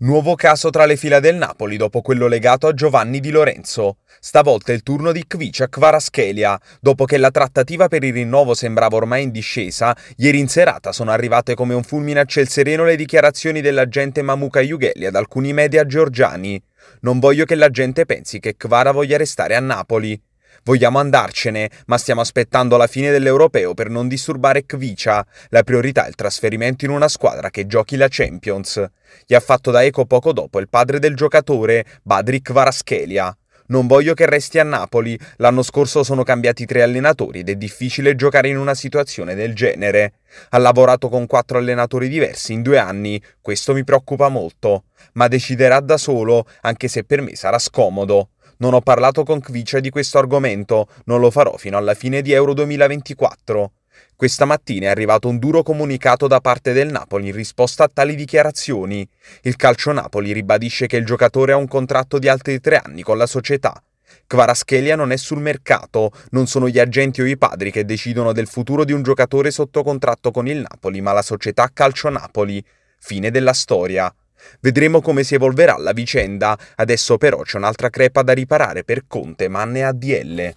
Nuovo caso tra le fila del Napoli dopo quello legato a Giovanni Di Lorenzo. Stavolta è il turno di Kvicic Varaschelia. Dopo che la trattativa per il rinnovo sembrava ormai in discesa, ieri in serata sono arrivate come un fulmine a ciel sereno le dichiarazioni dell'agente Mamuka Jugheli ad alcuni media georgiani. Non voglio che la gente pensi che Kvara voglia restare a Napoli. Vogliamo andarcene, ma stiamo aspettando la fine dell'Europeo per non disturbare Kvicia. La priorità è il trasferimento in una squadra che giochi la Champions. Gli ha fatto da eco poco dopo il padre del giocatore, Badrik Varaschelia. Non voglio che resti a Napoli, l'anno scorso sono cambiati tre allenatori ed è difficile giocare in una situazione del genere. Ha lavorato con quattro allenatori diversi in due anni, questo mi preoccupa molto, ma deciderà da solo, anche se per me sarà scomodo. Non ho parlato con Kvice di questo argomento, non lo farò fino alla fine di Euro 2024. Questa mattina è arrivato un duro comunicato da parte del Napoli in risposta a tali dichiarazioni. Il Calcio Napoli ribadisce che il giocatore ha un contratto di altri tre anni con la società. Kvaraschelia non è sul mercato, non sono gli agenti o i padri che decidono del futuro di un giocatore sotto contratto con il Napoli, ma la società Calcio Napoli. Fine della storia. Vedremo come si evolverà la vicenda, adesso però c'è un'altra crepa da riparare per Conte, Manne e ADL.